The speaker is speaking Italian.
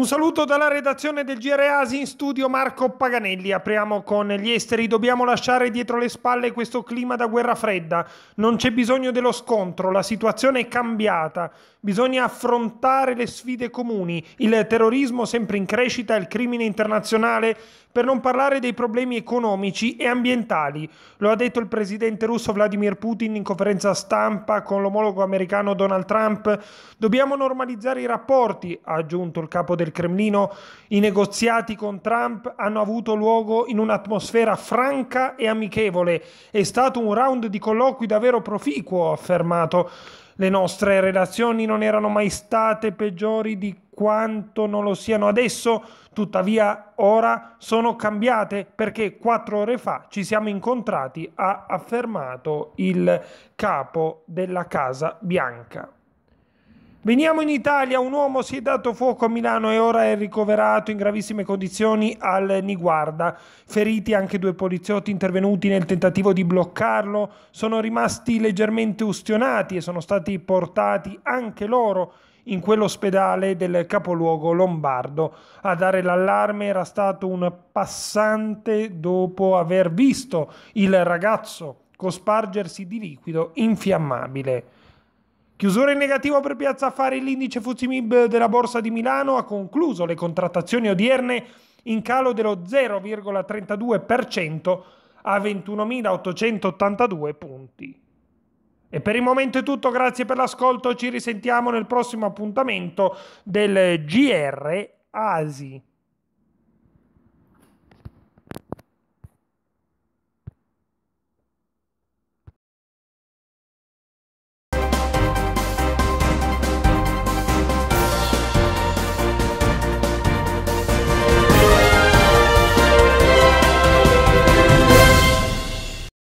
Un saluto dalla redazione del GRASI in studio Marco Paganelli. Apriamo con gli esteri. Dobbiamo lasciare dietro le spalle questo clima da guerra fredda. Non c'è bisogno dello scontro, la situazione è cambiata. Bisogna affrontare le sfide comuni, il terrorismo sempre in crescita, il crimine internazionale, per non parlare dei problemi economici e ambientali. Lo ha detto il presidente russo Vladimir Putin in conferenza stampa con l'omologo americano Donald Trump. Dobbiamo normalizzare i rapporti, ha aggiunto il capo del del Cremlino, i negoziati con Trump hanno avuto luogo in un'atmosfera franca e amichevole. È stato un round di colloqui davvero proficuo, ha affermato. Le nostre relazioni non erano mai state peggiori di quanto non lo siano adesso, tuttavia ora sono cambiate perché quattro ore fa ci siamo incontrati, ha affermato il capo della Casa Bianca. Veniamo in Italia, un uomo si è dato fuoco a Milano e ora è ricoverato in gravissime condizioni al Niguarda. Feriti anche due poliziotti intervenuti nel tentativo di bloccarlo, sono rimasti leggermente ustionati e sono stati portati anche loro in quell'ospedale del capoluogo lombardo. A dare l'allarme era stato un passante dopo aver visto il ragazzo cospargersi di liquido infiammabile. Chiusura in negativo per Piazza Affari, l'indice Fuzimib della Borsa di Milano ha concluso le contrattazioni odierne in calo dello 0,32% a 21.882 punti. E per il momento è tutto, grazie per l'ascolto, ci risentiamo nel prossimo appuntamento del GR Asi.